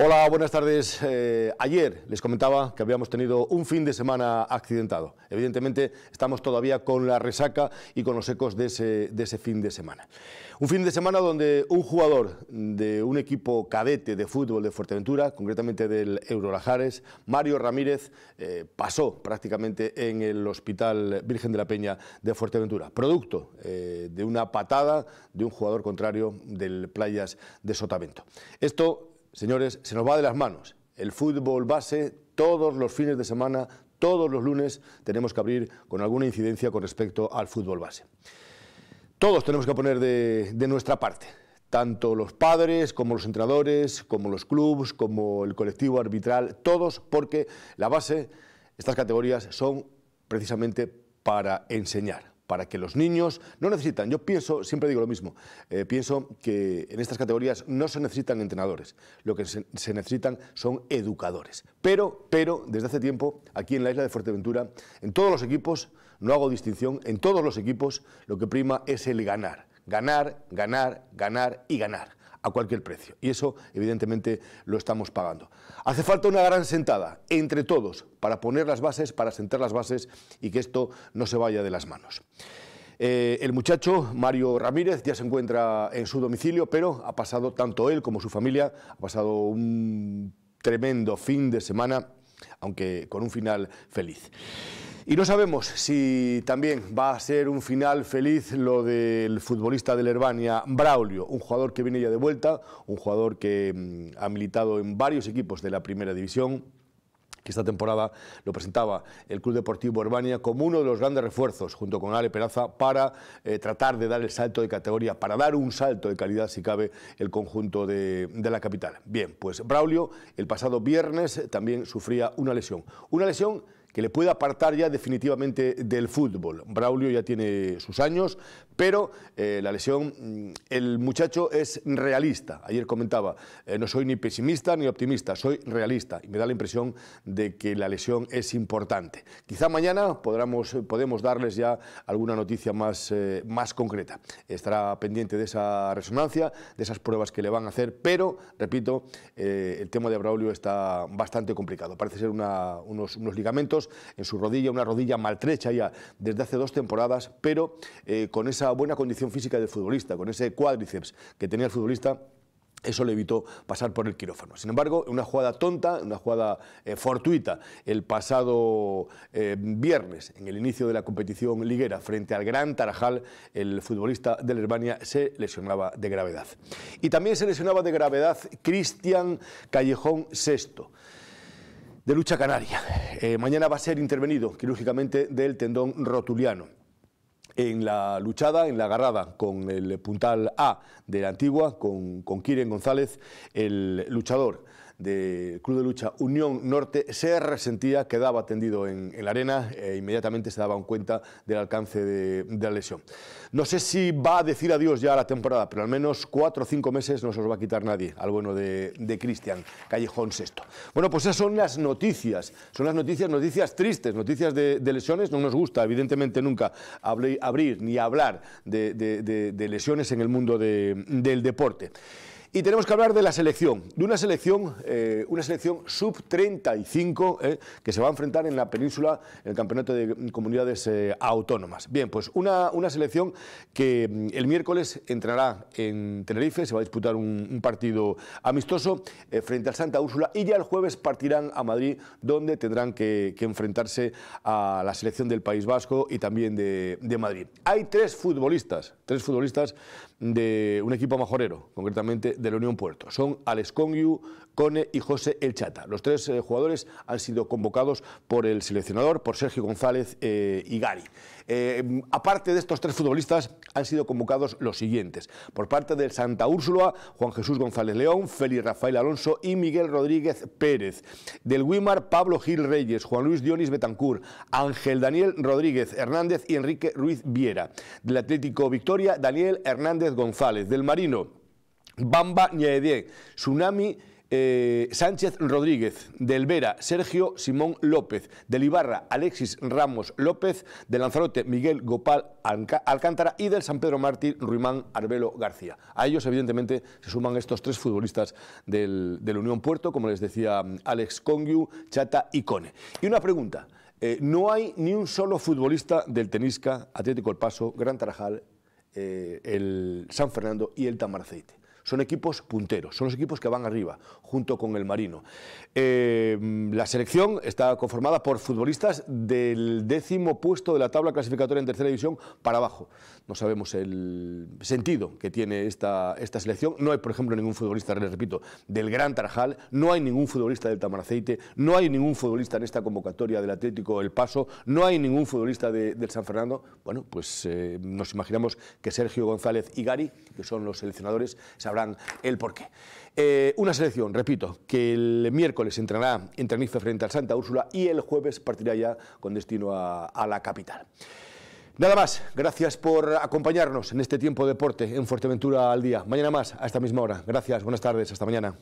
Hola, buenas tardes. Eh, ayer les comentaba que habíamos tenido un fin de semana accidentado. Evidentemente estamos todavía con la resaca y con los ecos de ese, fin de semana. Un fin de semana donde un jugador de un equipo cadete de fútbol de Fuerteventura, concretamente del Eurolajares, Mario Ramírez, eh, pasó prácticamente en el Hospital Virgen de la Peña de Fuerteventura, producto eh, de una patada de un jugador contrario del Playas de Sotavento. Esto señores, se nos va de las manos. El fútbol base, todos los fines de semana, todos los lunes, tenemos que abrir con alguna incidencia con respecto al fútbol base. Todos tenemos que poner de, nuestra parte, tanto los padres como los entrenadores, como los clubes, como el colectivo arbitral, todos, porque la base, estas categorías son precisamente para enseñar, para que los niños no necesitan, yo pienso, siempre digo lo mismo, eh, pienso que en estas categorías no se necesitan entrenadores, lo que se, se, necesitan son educadores. Pero, pero, desde hace tiempo, aquí en la isla de Fuerteventura, en todos los equipos, no hago distinción, en todos los equipos lo que prima es el ganar, ganar, ganar, ganar y ganar a cualquier precio. Y eso, evidentemente, lo estamos pagando. Hace falta una gran sentada entre todos para poner las bases, para sentar las bases y que esto no se vaya de las manos. Eh, el muchacho, Mario Ramírez, ya se encuentra en su domicilio, pero ha pasado, tanto él como su familia, ha pasado un tremendo fin de semana, aunque con un final feliz. Y no sabemos si también va a ser un final feliz lo del futbolista del Herbania, Braulio, un jugador que viene ya de vuelta, un jugador que mm, ha militado en varios equipos de la primera división, que esta temporada lo presentaba el Club Deportivo Herbania como uno de los grandes refuerzos, junto con Ale Peraza, para eh, tratar de dar el salto de categoría, para dar un salto de calidad, si cabe, el conjunto de, de, la capital. Bien, pues Braulio el pasado viernes también sufría una lesión. Una lesión que le puede apartar ya definitivamente del fútbol. Braulio ya tiene sus años, pero eh, la lesión, mm, el muchacho es realista. Ayer comentaba, eh, no soy ni pesimista ni optimista, soy realista y me da la impresión de que la lesión es importante. Quizá mañana podamos, podemos darles ya alguna noticia más, eh, más concreta. Estará pendiente de esa resonancia, de esas pruebas que le van a hacer, pero, repito, el tema de Braulio está bastante complicado. Parece ser unos ligamentos en su rodilla, una rodilla maltrecha ya desde hace dos temporadas, pero eh, con esa buena condición física del futbolista, con ese cuádriceps que tenía el futbolista, eso le evitó pasar por el quirófano. Sin embargo, una jugada tonta, una jugada eh, fortuita, el pasado eh, viernes, en el inicio de la competición liguera, frente al Gran Tarajal, el futbolista del Herbania se lesionaba de gravedad. Y también se lesionaba de gravedad Cristian Callejón VI de lucha canaria. Eh, mañana va a ser intervenido quirúrgicamente del tendón rotuliano. En la luchada, en la agarrada con el puntal A de la antigua, con, con Kiren González, el luchador ...de Club de Lucha Unión Norte se resentía, quedaba tendido en, la arena e inmediatamente se daban cuenta del alcance de, la lesión. No sé si va a decir adiós ya a la temporada, pero al menos cuatro o cinco meses no se os va a quitar nadie al bueno de, Cristian Callejón Sexto. Bueno, pues esas son las noticias, son las noticias, noticias tristes, noticias de, lesiones. No nos gusta, evidentemente, nunca abrir ni hablar de, lesiones en el mundo del deporte. Y tenemos que hablar de la selección, de una selección, eh, una selección sub-35 eh, que se va a enfrentar en la península, en el Campeonato de Comunidades eh, Autónomas. Bien, pues una, una, selección que mm, el miércoles entrará en Tenerife, se va a disputar un, partido amistoso frente al Santa Úrsula y ya el jueves partirán a Madrid, donde tendrán que, enfrentarse a la selección del País Vasco y también de, de Madrid. Hay tres futbolistas, tres futbolistas de un equipo majorero, concretamente de la Unión Puerto. Son Alex Congiu, Cone y José El Chata. Los tres eh, jugadores han sido convocados por el seleccionador, por Sergio González eh, y Gary. Eh, aparte de estos tres futbolistas, han sido convocados los siguientes. Por parte del Santa Úrsula, Juan Jesús González León, Félix Rafael Alonso y Miguel Rodríguez Pérez. Del Wimar, Pablo Gil Reyes, Juan Luis Dionis Betancur, Ángel Daniel Rodríguez Hernández y Enrique Ruiz Viera. Del Atlético Victoria, Daniel Hernández González. Del Marino, Bamba Niedie, Tsunami eh, Sánchez Rodríguez, del Vera, Sergio Simón López, del Ibarra, Alexis Ramos López, del Lanzarote, Miguel Gopal Alcántara y del San Pedro Mártir, Ruimán Arbelo García. A ellos, evidentemente, se suman estos tres futbolistas del, Unión Puerto, como les decía Alex Congiu, Chata y Cone. Y una pregunta. Eh, no hay ni un solo futbolista del Tenisca, Atlético El Paso, Gran Tarajal, eh, el San Fernando y el Tamarceite. Son equipos punteros, son los equipos que van arriba, junto con el Marino. Eh, la selección está conformada por futbolistas del décimo puesto de la tabla clasificatoria en tercera división para abajo. No sabemos el sentido que tiene esta, esta selección. No hay, por ejemplo, ningún futbolista, les repito, del Gran Tarajal, no hay ningún futbolista del Tamaraceite, no hay ningún futbolista en esta convocatoria del Atlético El Paso, no hay ningún futbolista del San Fernando. Bueno, pues eh, nos imaginamos que Sergio González y Gary, que son los seleccionadores, se habrán el porqué. Eh, una selección, repito, que el miércoles entrenará en Tenerife frente al Santa Úrsula y el jueves partirá ya con destino a, a la capital. Nada más, gracias por acompañarnos en este tiempo de deporte en Fuerteventura al día. Mañana más, a esta misma hora. Gracias, buenas tardes, hasta mañana.